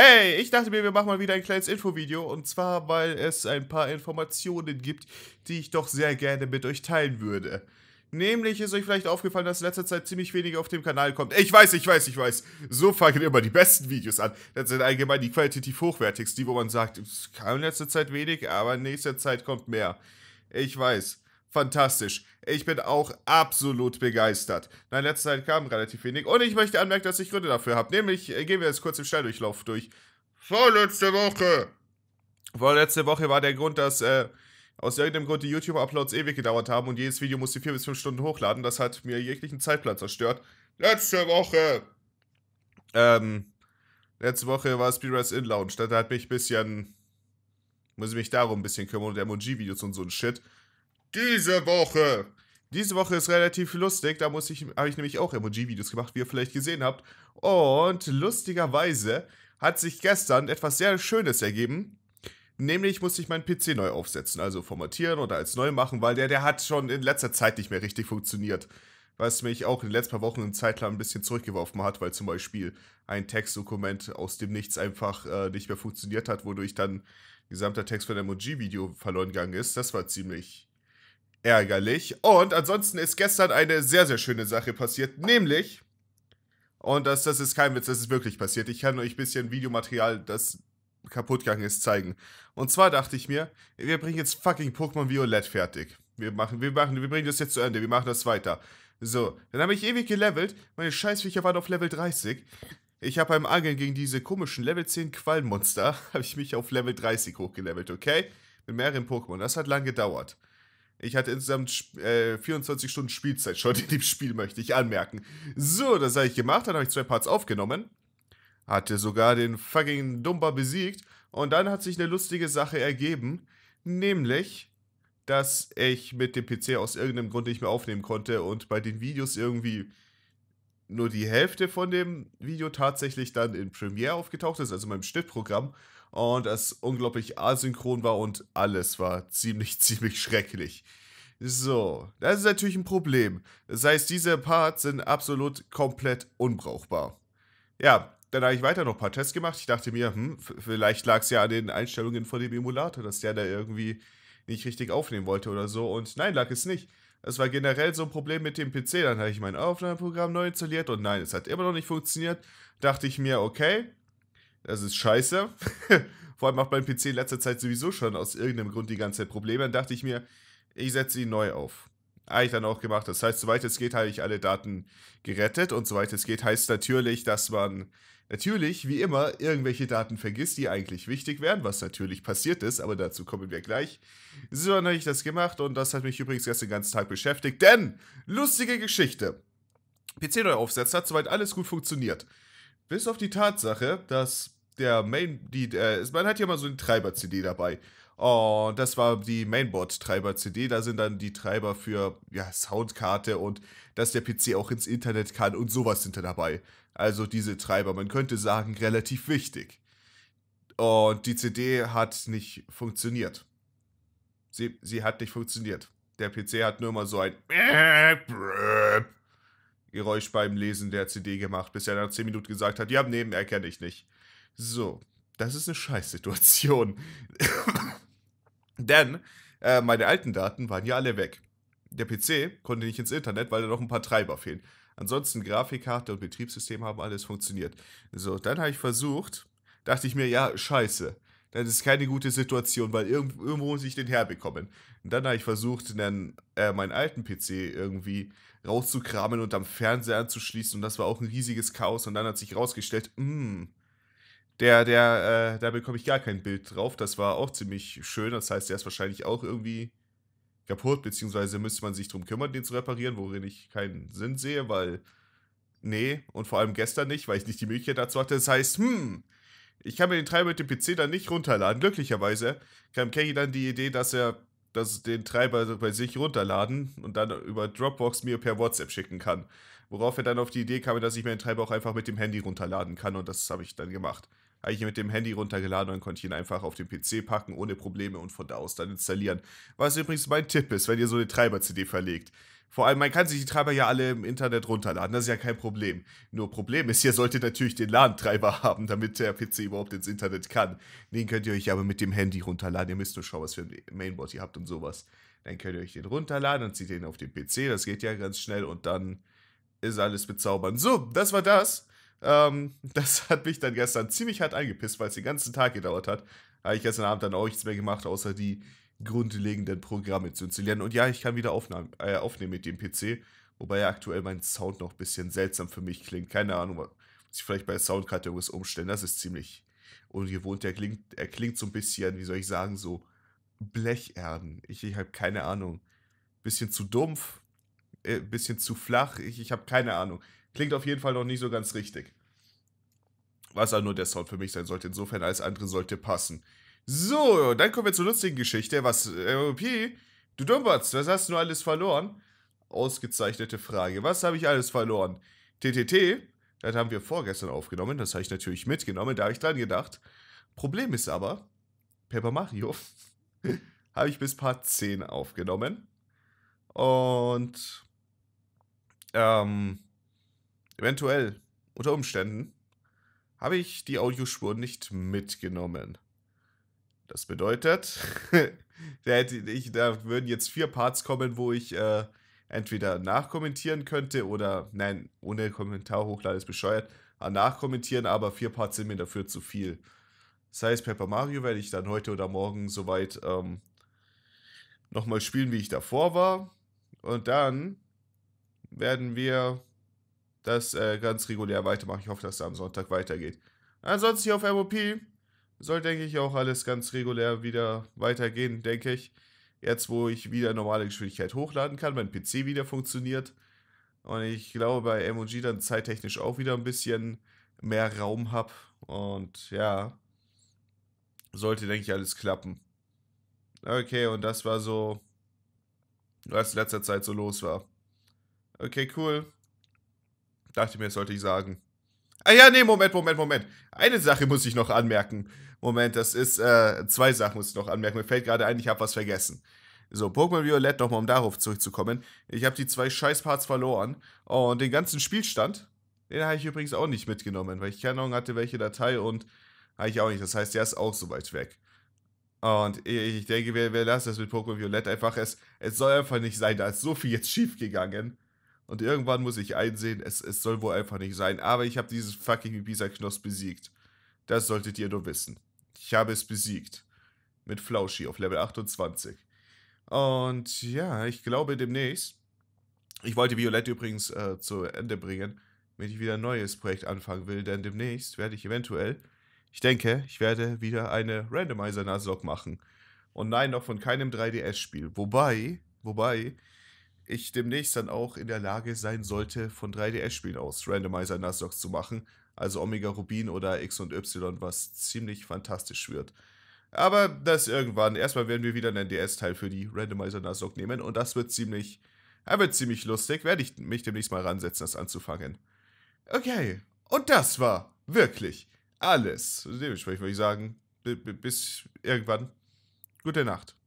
Hey, ich dachte mir, wir machen mal wieder ein kleines Infovideo und zwar, weil es ein paar Informationen gibt, die ich doch sehr gerne mit euch teilen würde. Nämlich ist euch vielleicht aufgefallen, dass in letzter Zeit ziemlich wenig auf dem Kanal kommt. Ich weiß, ich weiß, ich weiß. So fangen immer die besten Videos an. Das sind allgemein die qualitativ hochwertigsten, die wo man sagt, es kam in letzter Zeit wenig, aber in nächster Zeit kommt mehr. Ich weiß fantastisch. Ich bin auch absolut begeistert. Nein, in letzter Zeit kam relativ wenig. Und ich möchte anmerken, dass ich Gründe dafür habe. Nämlich äh, gehen wir jetzt kurz im Schnelldurchlauf durch. Vorletzte Woche. Vorletzte Woche war der Grund, dass äh, aus irgendeinem Grund die YouTube-Uploads ewig gedauert haben und jedes Video musste vier bis fünf Stunden hochladen. Das hat mir jeglichen Zeitplan zerstört. Letzte Woche. Ähm, letzte Woche war Speedrest in Lounge. Da hat mich ein bisschen. Muss ich mich darum ein bisschen kümmern und MOG-Videos und so ein Shit. Diese Woche. Diese Woche ist relativ lustig, da muss ich, habe ich nämlich auch Emoji-Videos gemacht, wie ihr vielleicht gesehen habt. Und lustigerweise hat sich gestern etwas sehr Schönes ergeben. Nämlich musste ich meinen PC neu aufsetzen, also formatieren oder als neu machen, weil der, der hat schon in letzter Zeit nicht mehr richtig funktioniert. Was mich auch in den letzten paar Wochen in Zeit lang ein bisschen zurückgeworfen hat, weil zum Beispiel ein Textdokument aus dem Nichts einfach äh, nicht mehr funktioniert hat, wodurch dann gesamter Text von einem Emoji-Video verloren gegangen ist. Das war ziemlich ärgerlich. Und ansonsten ist gestern eine sehr, sehr schöne Sache passiert, nämlich, und das, das ist kein Witz, das ist wirklich passiert. Ich kann euch ein bisschen Videomaterial, das kaputt gegangen ist, zeigen. Und zwar dachte ich mir, wir bringen jetzt fucking Pokémon Violett fertig. Wir machen, wir machen, wir bringen das jetzt zu Ende, wir machen das weiter. So, dann habe ich ewig gelevelt, meine Scheißviecher waren auf Level 30. Ich habe beim Angeln gegen diese komischen Level 10 Qualmonster, habe ich mich auf Level 30 hochgelevelt, okay? Mit mehreren Pokémon, das hat lang gedauert. Ich hatte insgesamt äh, 24 Stunden Spielzeit schon in dem Spiel, möchte ich anmerken. So, das habe ich gemacht. Dann habe ich zwei Parts aufgenommen. Hatte sogar den fucking Dumba besiegt. Und dann hat sich eine lustige Sache ergeben. Nämlich, dass ich mit dem PC aus irgendeinem Grund nicht mehr aufnehmen konnte und bei den Videos irgendwie nur die Hälfte von dem Video tatsächlich dann in Premiere aufgetaucht ist, also meinem Schnittprogramm und es unglaublich asynchron war und alles war ziemlich, ziemlich schrecklich. So, das ist natürlich ein Problem. Das heißt, diese Parts sind absolut komplett unbrauchbar. Ja, dann habe ich weiter noch ein paar Tests gemacht. Ich dachte mir, hm, vielleicht lag es ja an den Einstellungen von dem Emulator, dass der da irgendwie nicht richtig aufnehmen wollte oder so. Und nein, lag es nicht. Es war generell so ein Problem mit dem PC. Dann habe ich mein Aufnahmeprogramm neu installiert und nein, es hat immer noch nicht funktioniert. Dachte ich mir, okay, das ist scheiße. Vor allem macht mein PC in letzter Zeit sowieso schon aus irgendeinem Grund die ganze Zeit Probleme. Dann dachte ich mir, ich setze ihn neu auf. Habe ich dann auch gemacht. Das heißt, soweit es geht, habe ich alle Daten gerettet. Und soweit es geht, heißt natürlich, dass man natürlich, wie immer, irgendwelche Daten vergisst, die eigentlich wichtig wären, was natürlich passiert ist, aber dazu kommen wir gleich. So dann habe ich das gemacht und das hat mich übrigens gestern den ganzen Tag beschäftigt, denn lustige Geschichte. PC neu aufsetzt hat soweit alles gut funktioniert. Bis auf die Tatsache, dass der Main, die, äh, man hat ja mal so eine Treiber-CD dabei. Und das war die Mainboard-Treiber-CD. Da sind dann die Treiber für ja, Soundkarte und dass der PC auch ins Internet kann und sowas sind da dabei. Also diese Treiber, man könnte sagen, relativ wichtig. Und die CD hat nicht funktioniert. Sie, sie hat nicht funktioniert. Der PC hat nur mal so ein Geräusch beim Lesen der CD gemacht, bis er nach 10 Minuten gesagt hat, ja, neben erkenne ich nicht. So, das ist eine Scheißsituation. Denn äh, meine alten Daten waren ja alle weg. Der PC konnte nicht ins Internet, weil da noch ein paar Treiber fehlen. Ansonsten Grafikkarte und Betriebssystem haben alles funktioniert. So, dann habe ich versucht, dachte ich mir, ja, scheiße. Das ist keine gute Situation, weil irgendwo, irgendwo muss ich den herbekommen. Und dann habe ich versucht, dann, äh, meinen alten PC irgendwie rauszukramen und am Fernseher anzuschließen. Und das war auch ein riesiges Chaos. Und dann hat sich rausgestellt, mh, hm, der, der, äh, da bekomme ich gar kein Bild drauf. Das war auch ziemlich schön. Das heißt, der ist wahrscheinlich auch irgendwie kaputt, beziehungsweise müsste man sich darum kümmern, den zu reparieren, worin ich keinen Sinn sehe, weil nee, und vor allem gestern nicht, weil ich nicht die Möglichkeit dazu hatte. Das heißt, hm, ich kann mir den Treiber mit dem PC dann nicht runterladen. Glücklicherweise kam Kenny dann die Idee, dass er dass den Treiber bei sich runterladen und dann über Dropbox mir per WhatsApp schicken kann. Worauf er dann auf die Idee kam, dass ich mir den Treiber auch einfach mit dem Handy runterladen kann und das habe ich dann gemacht. Habe ich hier mit dem Handy runtergeladen und konnte ihn einfach auf den PC packen, ohne Probleme und von da aus dann installieren. Was übrigens mein Tipp ist, wenn ihr so eine Treiber-CD verlegt. Vor allem, man kann sich die Treiber ja alle im Internet runterladen, das ist ja kein Problem. Nur Problem ist, ihr solltet natürlich den LAN-Treiber haben, damit der PC überhaupt ins Internet kann. Den könnt ihr euch aber mit dem Handy runterladen. Ihr müsst nur schauen, was für ein Mainboard ihr habt und sowas. Dann könnt ihr euch den runterladen und zieht den auf den PC. Das geht ja ganz schnell und dann ist alles bezaubernd. So, das war das. Ähm, das hat mich dann gestern ziemlich hart eingepisst, weil es den ganzen Tag gedauert hat. Habe ich gestern Abend dann auch nichts mehr gemacht, außer die grundlegenden Programme zu installieren. Und ja, ich kann wieder aufnehmen, äh, aufnehmen mit dem PC, wobei ja aktuell mein Sound noch ein bisschen seltsam für mich klingt. Keine Ahnung, muss ich vielleicht bei Soundkarte irgendwas umstellen. Das ist ziemlich ungewohnt. Er klingt, er klingt so ein bisschen, wie soll ich sagen, so Blecherden. Ich, ich habe keine Ahnung. Bisschen zu dumpf, äh, bisschen zu flach. Ich, ich habe keine Ahnung. Klingt auf jeden Fall noch nicht so ganz richtig. Was auch halt nur der Sound für mich sein sollte. Insofern alles andere sollte passen. So, dann kommen wir zur lustigen Geschichte. Was, MP, äh, du Dumbatz, was hast du alles verloren? Ausgezeichnete Frage. Was habe ich alles verloren? TTT, das haben wir vorgestern aufgenommen. Das habe ich natürlich mitgenommen. Da habe ich dran gedacht. Problem ist aber, Paper Mario habe ich bis Part 10 aufgenommen. Und ähm, Eventuell, unter Umständen, habe ich die Audiospur nicht mitgenommen. Das bedeutet, da, ich, da, würden jetzt vier Parts kommen, wo ich äh, entweder nachkommentieren könnte oder, nein, ohne Kommentar hochladen ist bescheuert, äh, nachkommentieren, aber vier Parts sind mir dafür zu viel. Das heißt, Pepper Mario werde ich dann heute oder morgen soweit ähm, nochmal spielen, wie ich davor war. Und dann werden wir das äh, ganz regulär weitermachen. Ich hoffe, dass es am Sonntag weitergeht. Ansonsten hier auf MOP soll, denke ich, auch alles ganz regulär wieder weitergehen, denke ich. Jetzt, wo ich wieder normale Geschwindigkeit hochladen kann, mein PC wieder funktioniert. Und ich glaube, bei MOG dann zeittechnisch auch wieder ein bisschen mehr Raum habe. Und ja, sollte, denke ich, alles klappen. Okay, und das war so, was in letzter Zeit so los war. Okay, cool. Dachte mir, sollte ich sagen. Ah ja, nee, Moment, Moment, Moment. Eine Sache muss ich noch anmerken. Moment, das ist, äh, zwei Sachen muss ich noch anmerken. Mir fällt gerade ein, ich habe was vergessen. So, Pokémon Violett, nochmal um darauf zurückzukommen. Ich habe die zwei Scheißparts verloren. Oh, und den ganzen Spielstand, den habe ich übrigens auch nicht mitgenommen, weil ich keine Ahnung hatte, welche Datei und habe ich auch nicht. Das heißt, der ist auch so weit weg. Und ich denke, wir, wir lassen das mit Pokémon Violett einfach. Es, es soll einfach nicht sein, da ist so viel jetzt schief gegangen. Und irgendwann muss ich einsehen, es, es soll wohl einfach nicht sein. Aber ich habe dieses fucking Ibiza-Knoss besiegt. Das solltet ihr nur wissen. Ich habe es besiegt. Mit Flauschi auf Level 28. Und ja, ich glaube demnächst. Ich wollte Violette übrigens äh, zu Ende bringen, wenn ich wieder ein neues Projekt anfangen will. Denn demnächst werde ich eventuell, ich denke, ich werde wieder eine randomizer naslog machen. Und nein, noch von keinem 3DS-Spiel. Wobei, wobei, ich demnächst dann auch in der Lage sein sollte, von 3DS-Spielen aus Randomizer Nuzlocke zu machen. Also Omega Rubin oder X und Y, was ziemlich fantastisch wird. Aber das irgendwann. Erstmal werden wir wieder einen DS-Teil für die Randomizer Nuzlocke nehmen und das wird ziemlich, er wird ziemlich lustig. Werde ich mich demnächst mal ransetzen, das anzufangen. Okay, und das war wirklich alles. Dementsprechend würde ich sagen, bis irgendwann. Gute Nacht.